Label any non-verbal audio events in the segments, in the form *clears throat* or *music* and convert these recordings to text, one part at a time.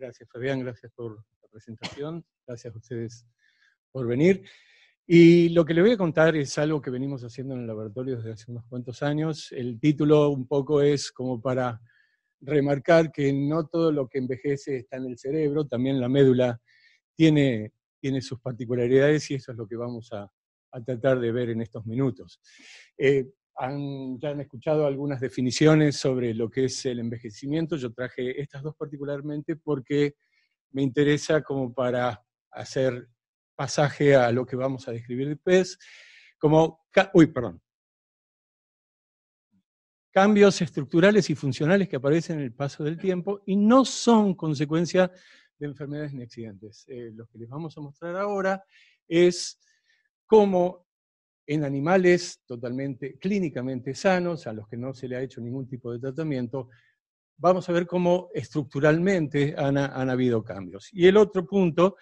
Gracias, Fabián, gracias por la presentación, gracias a ustedes por venir. Y lo que le voy a contar es algo que venimos haciendo en el laboratorio desde hace unos cuantos años. El título un poco es como para remarcar que no todo lo que envejece está en el cerebro, también la médula tiene, tiene sus particularidades y eso es lo que vamos a, tratar de ver en estos minutos. Eh, ya han escuchado algunas definiciones sobre lo que es el envejecimiento. Yo traje estas dos particularmente porque me interesa como para hacer pasaje a lo que vamos a describir después, como, uy, perdón, cambios estructurales y funcionales que aparecen en el paso del tiempo y no son consecuencia de enfermedades ni accidentes. Eh, lo que les vamos a mostrar ahora es cómo en animales totalmente clínicamente sanos, a los que no se le ha hecho ningún tipo de tratamiento, vamos a ver cómo estructuralmente han, habido cambios. Y el otro punto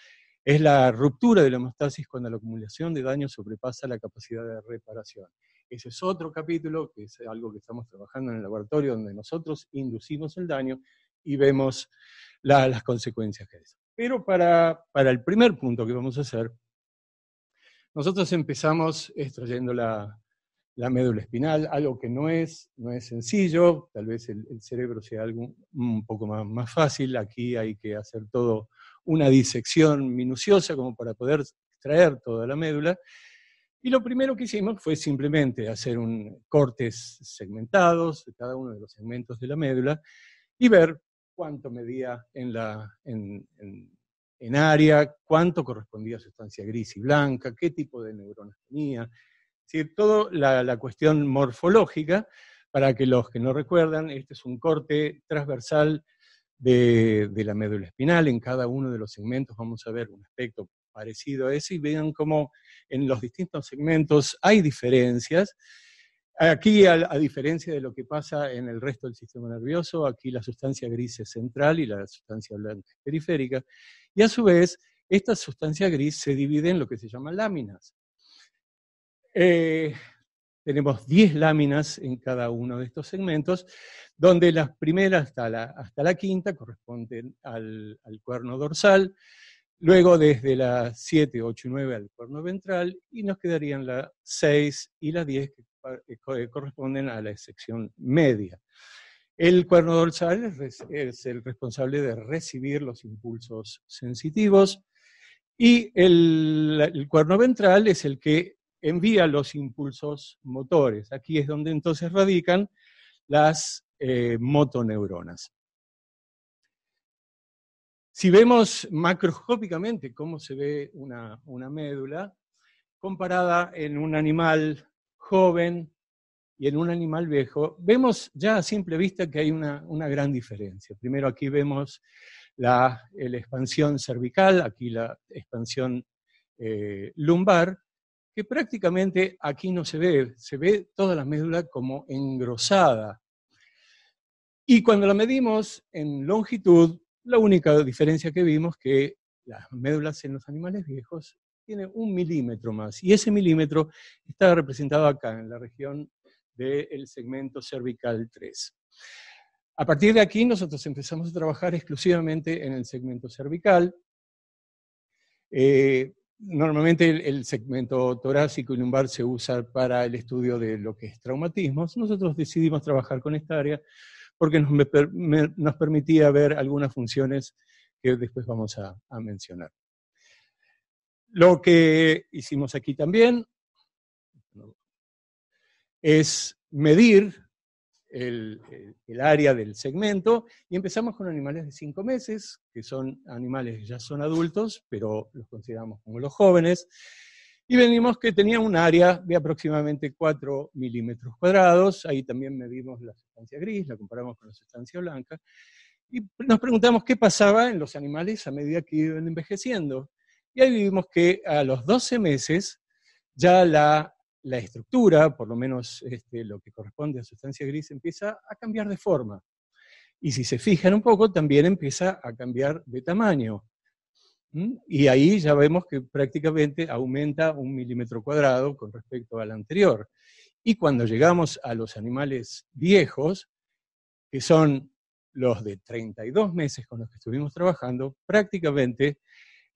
es la ruptura de la hemostasis cuando la acumulación de daño sobrepasa la capacidad de reparación. Ese es otro capítulo, que es algo que estamos trabajando en el laboratorio, donde nosotros inducimos el daño y vemos las consecuencias que eso. Pero para, para el primer punto que vamos a hacer, nosotros empezamos extrayendo la, médula espinal, algo que no es, no es sencillo, tal vez el, cerebro sea algo un poco más, fácil, aquí hay que hacer todo una disección minuciosa como para poder extraer toda la médula. Y lo primero que hicimos fue simplemente hacer un, cortes segmentados de cada uno de los segmentos de la médula y ver cuánto medía en, la, en, en en área, cuánto correspondía a sustancia gris y blanca, qué tipo de neuronas tenía. toda la, cuestión morfológica, para que los que no recuerdan, este es un corte transversal de, de, la médula espinal. En cada uno de los segmentos vamos a ver un aspecto parecido a ese y vean cómo en los distintos segmentos hay diferencias Aquí, a, diferencia de lo que pasa en el resto del sistema nervioso, aquí la sustancia gris es central y la sustancia blanca es periférica. Y a su vez, esta sustancia gris se divide en lo que se llaman láminas. Eh, tenemos 10 láminas en cada uno de estos segmentos, donde las primeras hasta la, hasta la quinta corresponden al, cuerno dorsal, Luego desde la 7, 8 y 9 al cuerno ventral y nos quedarían la 6 y la 10 que eh, eh, corresponden a la sección media. El cuerno dorsal es el responsable de recibir los impulsos sensitivos y el, cuerno ventral es el que envía los impulsos motores. Aquí es donde entonces radican las eh, motoneuronas. Si vemos macroscópicamente cómo se ve una, una médula, comparada en un animal joven y en un animal viejo, vemos ya a simple vista que hay una, gran diferencia. Primero aquí vemos la, expansión cervical, aquí la expansión eh, lumbar, que prácticamente aquí no se ve, se ve toda la médula como engrosada. Y cuando la medimos en longitud, la única diferencia que vimos que las médulas en los animales viejos tiene un milímetro más. Y ese milímetro está representado acá, en la región del segmento cervical 3. A partir de aquí nosotros empezamos a trabajar exclusivamente en el segmento cervical. Eh, normalmente el, segmento torácico y lumbar se usa para el estudio de lo que es traumatismos. Nosotros decidimos trabajar con esta área porque nos, permitía ver algunas funciones que después vamos a mencionar. Lo que hicimos aquí también es medir el, área del segmento y empezamos con animales de 5 meses, que son animales que ya son adultos, pero los consideramos como los jóvenes, y venimos que tenía un área de aproximadamente 4 milímetros cuadrados, ahí también medimos la sustancia gris, la comparamos con la sustancia blanca, y nos preguntamos qué pasaba en los animales a medida que iban envejeciendo. Y ahí vimos que a los 12 meses ya la, la estructura, por lo menos este, lo que corresponde a sustancia gris, empieza a cambiar de forma. Y si se fijan un poco, también empieza a cambiar de tamaño. ¿Mm? Y ahí ya vemos que prácticamente aumenta un milímetro cuadrado con respecto al anterior. Y cuando llegamos a los animales viejos, que son los de 32 meses con los que estuvimos trabajando, prácticamente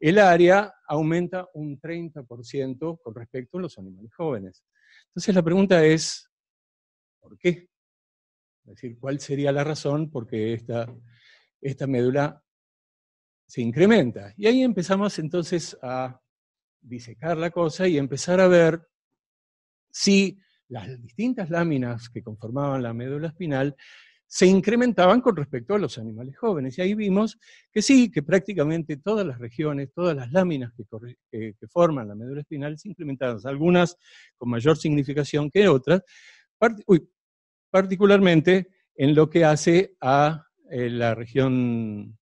el área aumenta un 30% con respecto a los animales jóvenes. Entonces la pregunta es, ¿por qué? Es decir, ¿cuál sería la razón por qué esta, esta médula se incrementa? Y ahí empezamos entonces a disecar la cosa y empezar a ver si las distintas láminas que conformaban la médula espinal se incrementaban con respecto a los animales jóvenes. Y ahí vimos que sí, que prácticamente todas las regiones, todas las láminas que, forman la médula espinal se incrementaban, algunas con mayor significación que otras, particularmente en lo que hace a eh, la región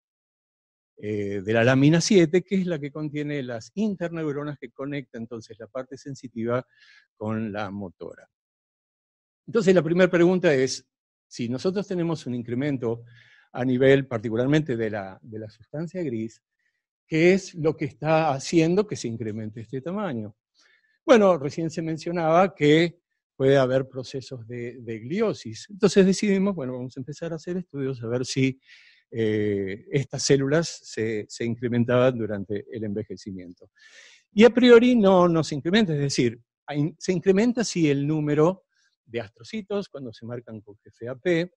eh, de la lámina 7, que es la que contiene las interneuronas que conecta entonces la parte sensitiva con la motora. Entonces la primera pregunta es, si nosotros tenemos un incremento a nivel particularmente de la, sustancia gris, ¿qué es lo que está haciendo que se incremente este tamaño? Bueno, recién se mencionaba que puede haber procesos de, gliosis. Entonces decidimos, bueno, vamos a empezar a hacer estudios a ver si eh, estas células se, se, incrementaban durante el envejecimiento. Y a priori no, no se incrementa, es decir, se incrementa si el número de astrocitos cuando se marcan con GFAP,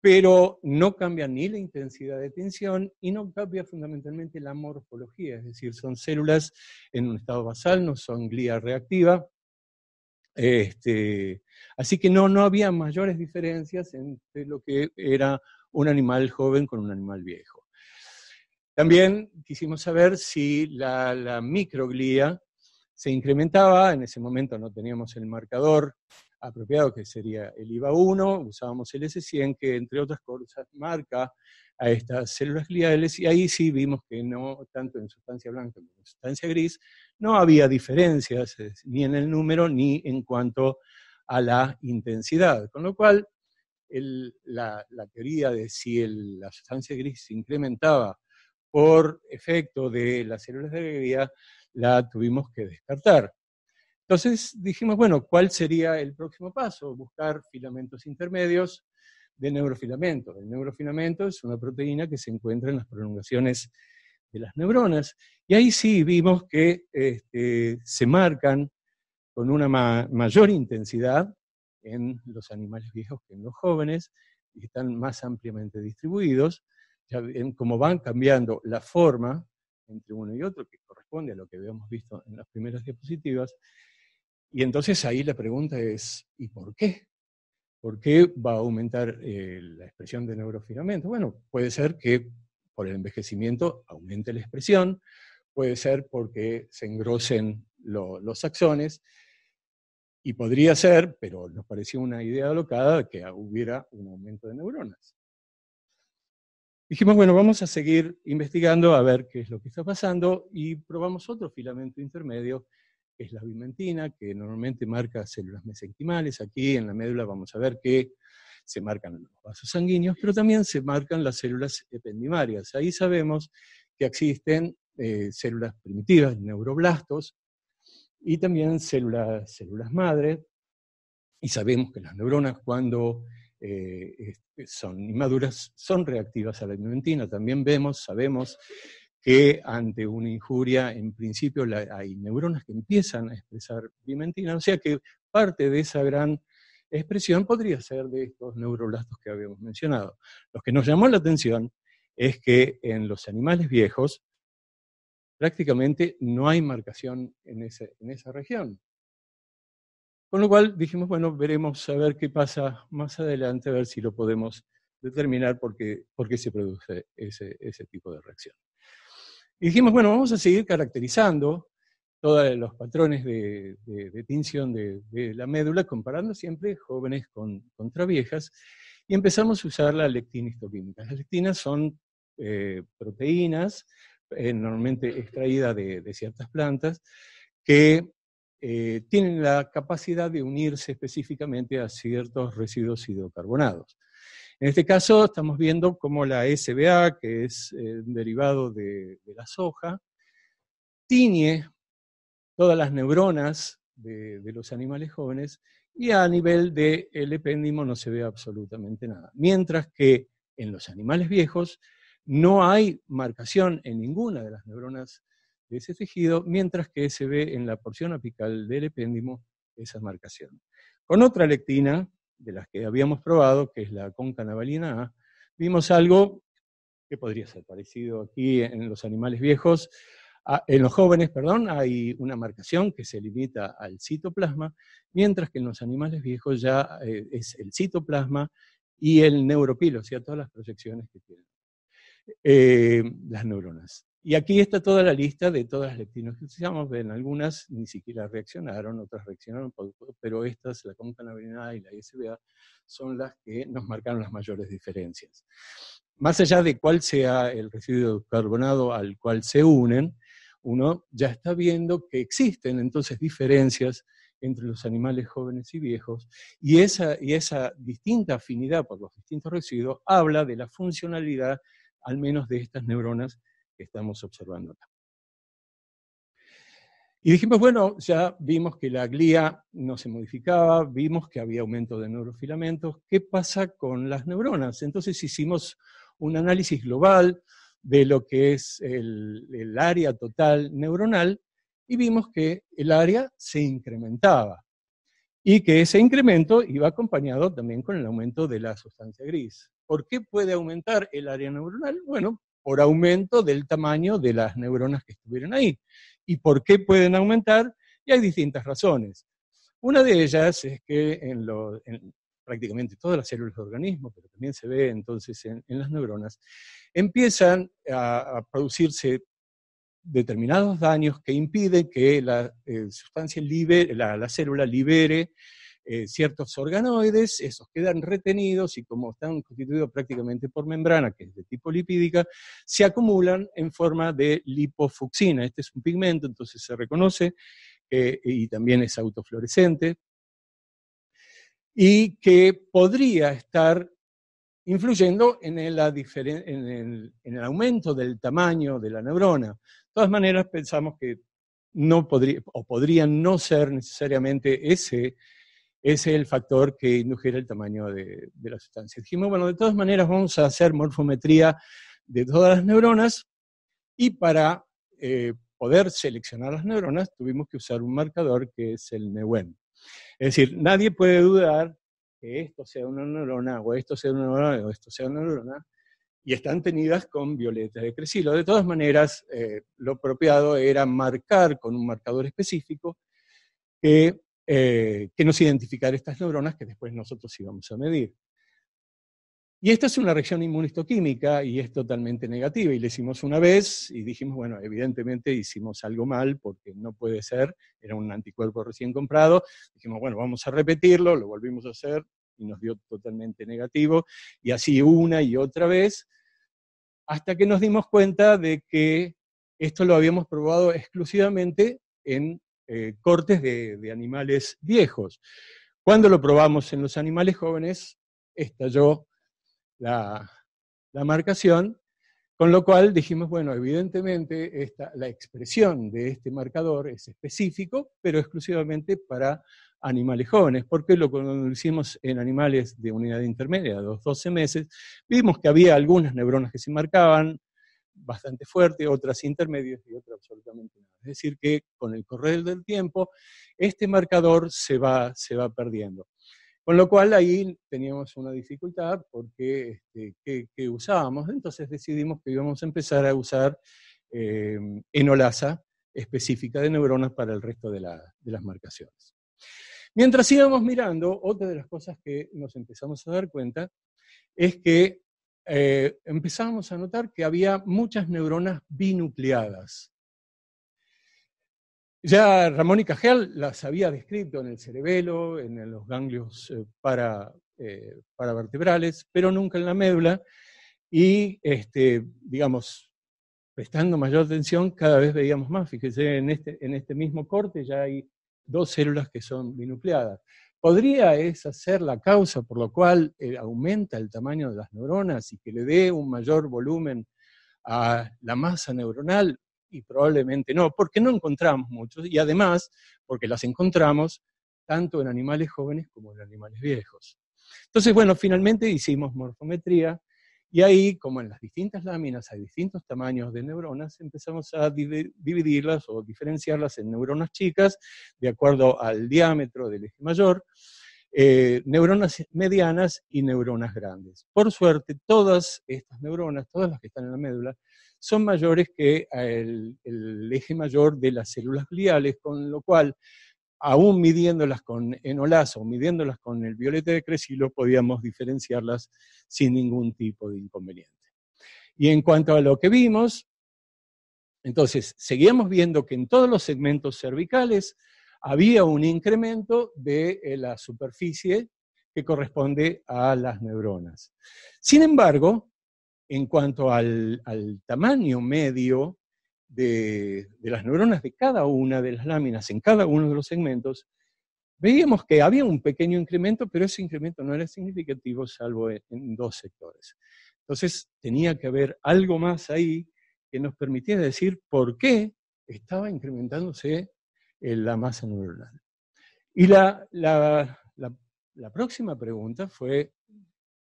pero no cambia ni la intensidad de tensión y no cambia fundamentalmente la morfología, es decir, son células en un estado basal, no son glía reactiva. Este, así que no, no había mayores diferencias entre lo que era un animal joven con un animal viejo. También quisimos saber si la, la microglía se incrementaba, en ese momento no teníamos el marcador apropiado, que sería el IVA 1, usábamos el S100, que entre otras cosas marca a estas células gliales, y ahí sí vimos que no, tanto en sustancia blanca como en sustancia gris, no había diferencias ni en el número ni en cuanto a la intensidad, con lo cual la, teoría de si la sustancia gris se incrementaba por efecto de las células de alegría la tuvimos que descartar. Entonces dijimos, bueno, ¿cuál sería el próximo paso? Buscar filamentos intermedios de neurofilamento. El neurofilamento es una proteína que se encuentra en las prolongaciones de las neuronas. Y ahí sí vimos que este, se marcan con una mayor intensidad en los animales viejos que en los jóvenes, y están más ampliamente distribuidos. Ya cómo van cambiando la forma entre uno y otro, que corresponde a lo que habíamos visto en las primeras diapositivas, y entonces ahí la pregunta es, ¿y por qué? ¿Por qué va a aumentar eh, la expresión de neurofilamento? Bueno, puede ser que por el envejecimiento aumente la expresión, puede ser porque se engrosen los axones, y podría ser, pero nos pareció una idea alocada, que hubiera un aumento de neuronas. Dijimos, bueno, vamos a seguir investigando a ver qué es lo que está pasando y probamos otro filamento intermedio es la bimentina, que normalmente marca células mesenquimales. Aquí en la médula vamos a ver que se marcan los vasos sanguíneos, pero también se marcan las células ependimarias. Ahí sabemos que existen eh, células primitivas, neuroblastos, y también células, células madre. Y sabemos que las neuronas cuando eh, son inmaduras son reactivas a la bimentina. También vemos, sabemos que ante una injuria, en principio, hay neuronas que empiezan a expresar pimentina, o sea que parte de esa gran expresión podría ser de estos neuroblastos que habíamos mencionado. Lo que nos llamó la atención es que en los animales viejos prácticamente no hay marcación en, esa región. Con lo cual dijimos, bueno, veremos a ver qué pasa más adelante, a ver si lo podemos determinar por qué, se produce ese tipo de reacción. Y dijimos, bueno, vamos a seguir caracterizando todos los patrones de, tinción de, la médula, comparando siempre jóvenes con, contra viejas, y empezamos a usar la lectina histoquímica. Las lectinas son eh, proteínas, eh, normalmente extraídas de, ciertas plantas, que eh, tienen la capacidad de unirse específicamente a ciertos residuos hidrocarbonados. En este caso estamos viendo cómo la SBA, que es eh, derivado de, la soja, tiñe todas las neuronas de, los animales jóvenes y a nivel del epéndimo no se ve absolutamente nada. Mientras que en los animales viejos no hay marcación en ninguna de las neuronas de ese tejido, mientras que se ve en la porción apical del epéndimo esa marcación. Con otra lectina, de las que habíamos probado, que es la navalina A, vimos algo que podría ser parecido aquí en los animales viejos, en los jóvenes, perdón, hay una marcación que se limita al citoplasma, mientras que en los animales viejos ya eh, es el citoplasma y el neuropilo, o sea, todas las proyecciones que tienen eh, las neuronas. Y aquí está toda la lista de todas las lectinas que utilizamos. Ven, algunas ni siquiera reaccionaron, otras reaccionaron, pero estas, la concanabrina y la SBA, son las que nos marcaron las mayores diferencias. Más allá de cuál sea el residuo carbonado al cual se unen, uno ya está viendo que existen entonces diferencias entre los animales jóvenes y viejos, y esa, y esa distinta afinidad por los distintos residuos habla de la funcionalidad, al menos de estas neuronas que estamos observando acá. Y dijimos, bueno, ya vimos que la glía no se modificaba, vimos que había aumento de neurofilamentos, ¿qué pasa con las neuronas? Entonces hicimos un análisis global de lo que es el, área total neuronal y vimos que el área se incrementaba y que ese incremento iba acompañado también con el aumento de la sustancia gris. ¿Por qué puede aumentar el área neuronal? Bueno, por aumento del tamaño de las neuronas que estuvieron ahí. ¿Y por qué pueden aumentar? Y hay distintas razones. Una de ellas es que en, prácticamente todas las células del organismo, pero también se ve entonces en, las neuronas, empiezan a, producirse determinados daños que impiden que la eh, sustancia libere, la célula libere eh, ciertos organoides, esos quedan retenidos y como están constituidos prácticamente por membrana, que es de tipo lipídica, se acumulan en forma de lipofuxina. Este es un pigmento, entonces se reconoce eh, y también es autofluorescente y que podría estar influyendo en el, aumento del tamaño de la neurona. De todas maneras, pensamos que no podría, o podrían no ser necesariamente ese es el factor que indujera el tamaño de, la sustancia. Dijimos, bueno, de todas maneras vamos a hacer morfometría de todas las neuronas y para eh, poder seleccionar las neuronas tuvimos que usar un marcador que es el newen. Es decir, nadie puede dudar que esto sea una neurona o esto sea una neurona o esto sea una neurona y están tenidas con violeta de cresilo. De todas maneras, eh, lo apropiado era marcar con un marcador específico que eh, que nos identificar estas neuronas que después nosotros íbamos a medir. Y esta es una reacción inmunistoquímica y es totalmente negativa. Y le hicimos una vez y dijimos, bueno, evidentemente hicimos algo mal porque no puede ser, era un anticuerpo recién comprado. Dijimos, bueno, vamos a repetirlo, lo volvimos a hacer y nos dio totalmente negativo. Y así una y otra vez, hasta que nos dimos cuenta de que esto lo habíamos probado exclusivamente en eh, cortes de, animales viejos. Cuando lo probamos en los animales jóvenes, estalló la, marcación, con lo cual dijimos, bueno, evidentemente la expresión de este marcador es específico, pero exclusivamente para animales jóvenes, porque lo, hicimos en animales de unidad intermedia, de los 12 meses, vimos que había algunas neuronas que se marcaban, bastante fuerte, otras intermedias y otras absolutamente nada. Es decir, que con el correr del tiempo, este marcador se va, se va perdiendo. Con lo cual ahí teníamos una dificultad porque este, ¿qué, usábamos? Entonces decidimos que íbamos a empezar a usar em, enolasa específica de neuronas para el resto de, de las marcaciones. Mientras íbamos mirando, otra de las cosas que nos empezamos a dar cuenta es que eh, empezábamos a notar que había muchas neuronas binucleadas. Ya Ramón y Cajal las había descrito en el cerebelo, en los ganglios eh, eh, para, vertebrales pero nunca en la médula. Y, este, digamos, prestando mayor atención, cada vez veíamos más. Fíjense, en este, en este mismo corte ya hay dos células que son binucleadas. ¿Podría esa ser la causa por la cual eh, aumenta el tamaño de las neuronas y que le dé un mayor volumen a la masa neuronal? Y probablemente no, porque no encontramos muchos y además porque las encontramos tanto en animales jóvenes como en animales viejos. Entonces, bueno, finalmente hicimos morfometría y ahí, como en las distintas láminas hay distintos tamaños de neuronas, empezamos a dividirlas o diferenciarlas en neuronas chicas, de acuerdo al diámetro del eje mayor, eh, neuronas medianas y neuronas grandes. Por suerte, todas estas neuronas, todas las que están en la médula, son mayores que el eje mayor de las células gliales, con lo cual aún midiéndolas con enolazo, midiéndolas con el violete de Cresilo, podíamos diferenciarlas sin ningún tipo de inconveniente. Y en cuanto a lo que vimos, entonces seguíamos viendo que en todos los segmentos cervicales había un incremento de eh, la superficie que corresponde a las neuronas. Sin embargo, en cuanto al tamaño medio de, las neuronas de cada una de las láminas en cada uno de los segmentos, veíamos que había un pequeño incremento, pero ese incremento no era significativo salvo en, dos sectores. Entonces tenía que haber algo más ahí que nos permitiera decir por qué estaba incrementándose eh, la masa neuronal. Y la, la próxima pregunta fue,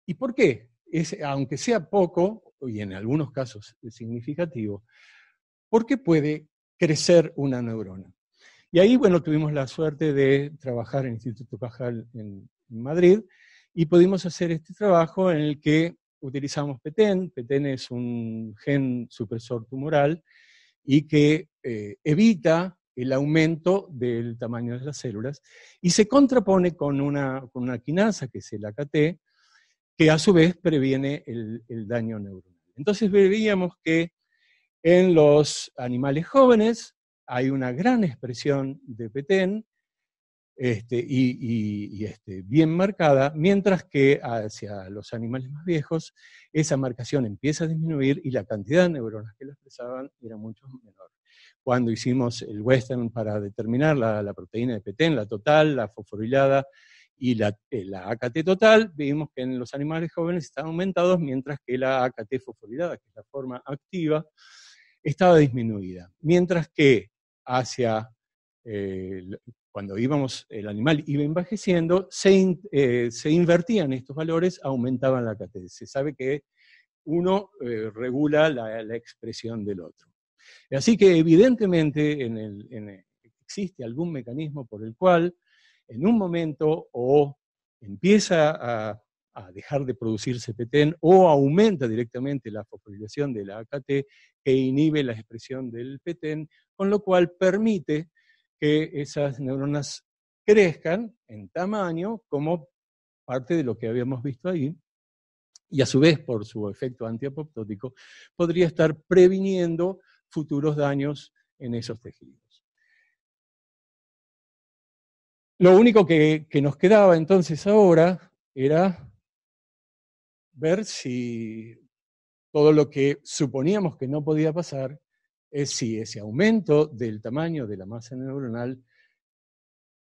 ¿y por qué? Es, aunque sea poco, y en algunos casos significativo, porque puede crecer una neurona. Y ahí, bueno, tuvimos la suerte de trabajar en el Instituto Cajal en Madrid y pudimos hacer este trabajo en el que utilizamos PETEN. PETEN es un gen supresor tumoral y que eh, evita el aumento del tamaño de las células y se contrapone con una, con quinasa, que es el AKT, que a su vez previene el, el daño neuronal. Entonces veíamos que en los animales jóvenes hay una gran expresión de petén este, y, este, bien marcada, mientras que hacia los animales más viejos esa marcación empieza a disminuir y la cantidad de neuronas que la expresaban era mucho menor. Cuando hicimos el western para determinar la, proteína de petén, la total, la fosforilada y la, eh, la, AKT total, vimos que en los animales jóvenes están aumentados, mientras que la AKT fosforilada, que es la forma activa, estaba disminuida, mientras que hacia eh, cuando íbamos, el animal iba envejeciendo, se, eh, invertían estos valores, aumentaban la cate. Se sabe que uno eh, regula la, expresión del otro. Así que evidentemente existe algún mecanismo por el cual en un momento o empieza a a dejar de producir CPTEN o aumenta directamente la fosforilación de la AKT que inhibe la expresión del PTEN, con lo cual permite que esas neuronas crezcan en tamaño como parte de lo que habíamos visto ahí, y a su vez por su efecto antiapoptótico, podría estar previniendo futuros daños en esos tejidos. Lo único que nos quedaba entonces ahora era ver si todo lo que suponíamos que no podía pasar es si ese aumento del tamaño de la masa neuronal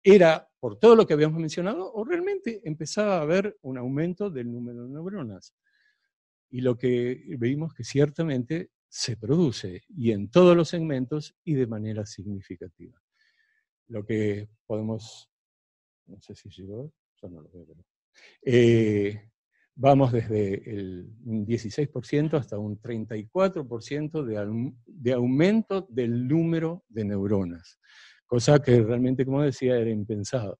era por todo lo que habíamos mencionado o realmente empezaba a haber un aumento del número de neuronas. Y lo que vimos que ciertamente se produce y en todos los segmentos y de manera significativa. Lo que podemos, no sé si llegó, yo no lo veo. Eh, Vamos desde el, un 16% hasta un 34% de, aumento del número de neuronas, cosa que realmente, como decía, era impensado.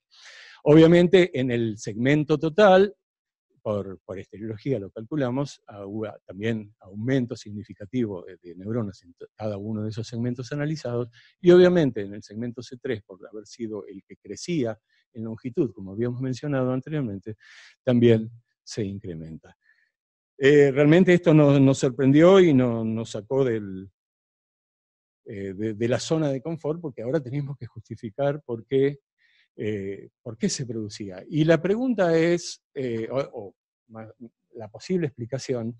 Obviamente, en el segmento total, por, por estereología lo calculamos, hubo también aumento significativo de, neuronas en cada uno de esos segmentos analizados, y obviamente en el segmento C3, por haber sido el que crecía en longitud, como habíamos mencionado anteriormente, también se incrementa. Eh, realmente esto nos, sorprendió y nos sacó del, eh, de, la zona de confort porque ahora tenemos que justificar por qué, eh, se producía. Y la pregunta es, o, la posible explicación,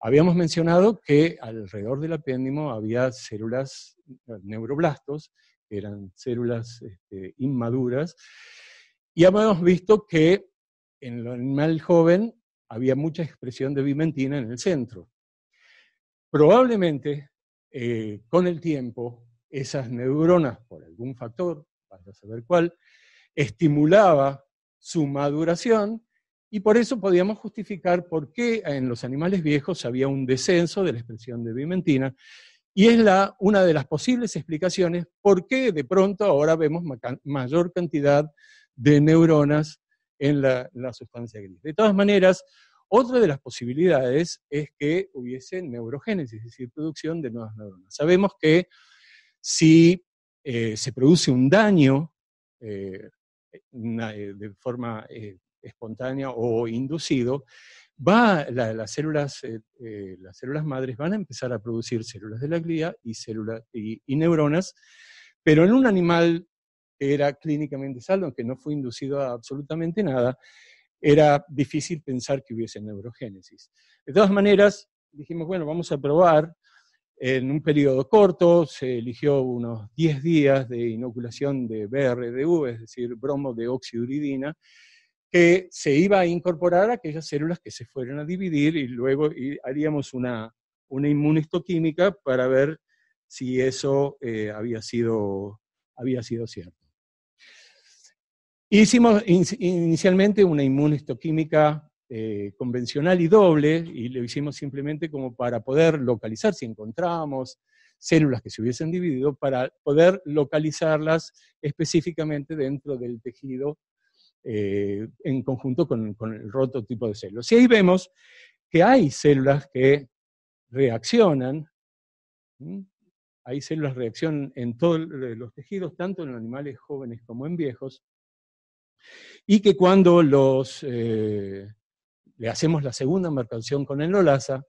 habíamos mencionado que alrededor del apéndimo había células neuroblastos, que eran células este, inmaduras, y habíamos visto que en el animal joven había mucha expresión de vimentina en el centro. Probablemente eh, con el tiempo esas neuronas, por algún factor, para saber cuál, estimulaba su maduración y por eso podíamos justificar por qué en los animales viejos había un descenso de la expresión de vimentina y es una de las posibles explicaciones por qué de pronto ahora vemos mayor cantidad de neuronas en la, sustancia gris. De todas maneras, otra de las posibilidades es que hubiese neurogénesis, es decir, producción de nuevas neuronas. Sabemos que si eh, se produce un daño eh, eh, de forma espontánea o inducido, va, las, células, las células madres van a empezar a producir células de la glía y, células, y neuronas, pero en un animal era clínicamente saldo, aunque no fue inducido a absolutamente nada, era difícil pensar que hubiese neurogénesis. De todas maneras, dijimos, bueno, vamos a probar. En un periodo corto se eligió unos 10 días de inoculación de BRDV, es decir, bromo de oxiduridina, que se iba a incorporar a aquellas células que se fueron a dividir y luego haríamos una, una inmunistoquímica para ver si eso eh, había, sido, había sido cierto. Hicimos inicialmente una inmunistoquímica eh, convencional y doble, y lo hicimos simplemente como para poder localizar si encontrábamos células que se hubiesen dividido, para poder localizarlas específicamente dentro del tejido eh, en conjunto con, el roto tipo de células. Y ahí vemos que hay células que reaccionan, hay células reaccionan en todos eh, los tejidos, tanto en animales jóvenes como en viejos, y que cuando los, eh, le hacemos la segunda marcación con enolasa,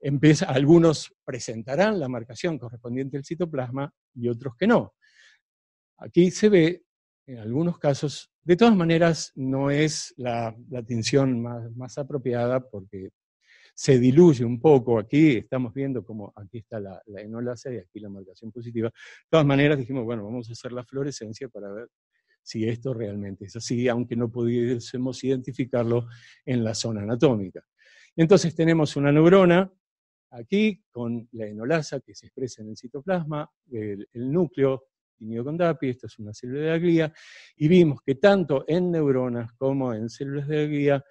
empieza, algunos presentarán la marcación correspondiente al citoplasma y otros que no. Aquí se ve, en algunos casos, de todas maneras, no es la, la tensión más, más, apropiada porque se diluye un poco. Aquí estamos viendo como aquí está la, la enolasa y aquí la marcación positiva. De todas maneras, dijimos, bueno, vamos a hacer la fluorescencia para ver si esto realmente es así, aunque no pudiésemos identificarlo en la zona anatómica. Entonces tenemos una neurona aquí con la enolasa que se expresa en el citoplasma, el, núcleo, el con DAPI, esta es una célula de la glía, y vimos que tanto en neuronas como en células de la glía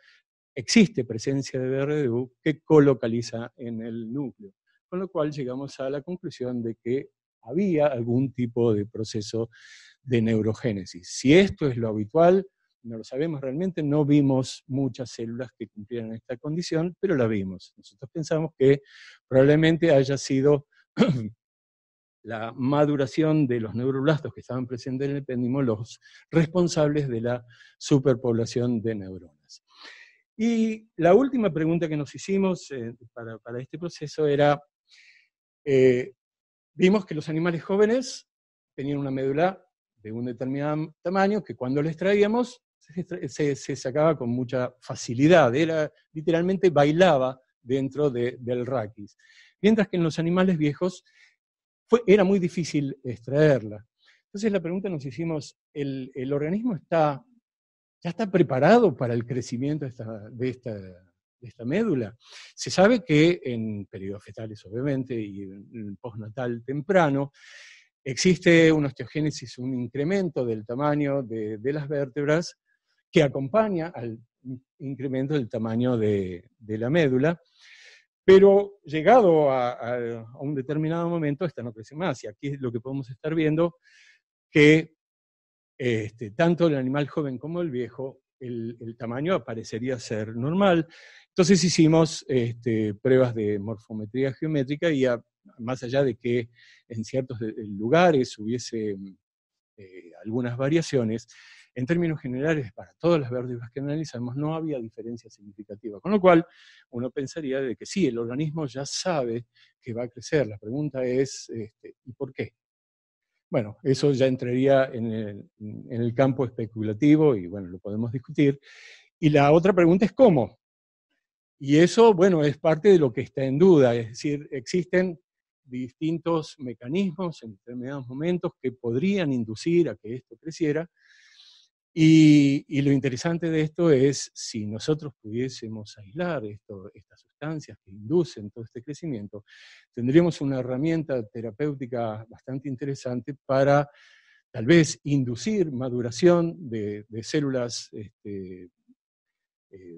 existe presencia de BRDU que colocaliza en el núcleo, con lo cual llegamos a la conclusión de que había algún tipo de proceso de neurogénesis. Si esto es lo habitual, no lo sabemos realmente, no vimos muchas células que cumplieran esta condición, pero la vimos. Nosotros pensamos que probablemente haya sido *clears throat* la maduración de los neuroblastos que estaban presentes en el péndimo los responsables de la superpoblación de neuronas. Y la última pregunta que nos hicimos eh, para, este proceso era, eh, vimos que los animales jóvenes tenían una médula de un determinado tamaño que cuando lo extraíamos se, sacaba con mucha facilidad, era literalmente bailaba dentro del raquis. Mientras que en los animales viejos fue, era muy difícil extraerla. Entonces la pregunta nos hicimos, ¿el, organismo está, ya está preparado para el crecimiento de esta, de esta médula? Se sabe que en periodos fetales, obviamente, y en postnatal temprano, Existe una osteogénesis, un incremento del tamaño de, las vértebras que acompaña al incremento del tamaño de, la médula, pero llegado a, un determinado momento, esta no crece más. Y aquí es lo que podemos estar viendo, que este, tanto el animal joven como el viejo, el, tamaño aparecería ser normal. Entonces hicimos este, pruebas de morfometría geométrica y a más allá de que en ciertos eh, lugares hubiese eh, algunas variaciones, en términos generales, para todas las vértebras que analizamos no había diferencia significativa, con lo cual uno pensaría de que sí, el organismo ya sabe que va a crecer. La pregunta es, este, ¿y por qué? Bueno, eso ya entraría en el, en el campo especulativo y bueno, lo podemos discutir. Y la otra pregunta es cómo. Y eso, bueno, es parte de lo que está en duda, es decir, existen distintos mecanismos en determinados momentos que podrían inducir a que esto creciera. Y, lo interesante de esto es si nosotros pudiésemos aislar esto, estas sustancias que inducen todo este crecimiento, tendríamos una herramienta terapéutica bastante interesante para tal vez inducir maduración de, células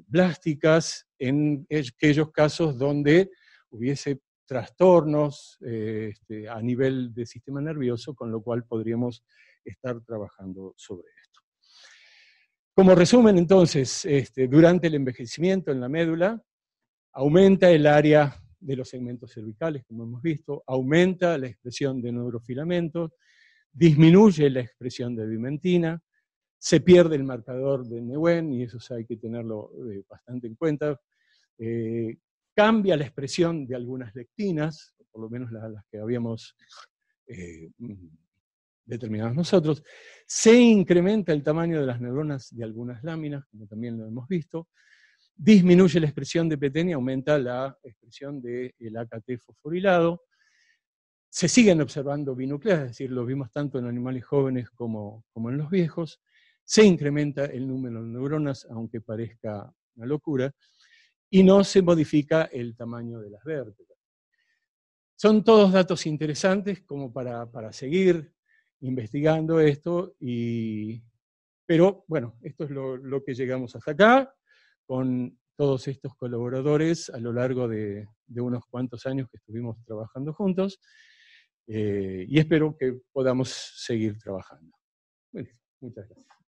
plásticas este, eh, en aquellos casos donde hubiese trastornos eh, este, a nivel de sistema nervioso, con lo cual podríamos estar trabajando sobre esto. Como resumen, entonces, este, durante el envejecimiento en la médula, aumenta el área de los segmentos cervicales, como hemos visto, aumenta la expresión de neurofilamentos, disminuye la expresión de bimentina, se pierde el marcador de Neuwen, y eso hay que tenerlo eh, bastante en cuenta. Eh, cambia la expresión de algunas lectinas, por lo menos las, que habíamos eh, mm, determinado nosotros, se incrementa el tamaño de las neuronas de algunas láminas, como también lo hemos visto, disminuye la expresión de PTN y aumenta la expresión del AKT fosforilado, se siguen observando binucleas, es decir, lo vimos tanto en animales jóvenes como, como, en los viejos, se incrementa el número de neuronas, aunque parezca una locura, y no se modifica el tamaño de las vértebras. Son todos datos interesantes como para, seguir investigando esto, y, pero bueno, esto es lo, que llegamos hasta acá, con todos estos colaboradores a lo largo de, unos cuantos años que estuvimos trabajando juntos, eh, y espero que podamos seguir trabajando. Bueno, muchas gracias.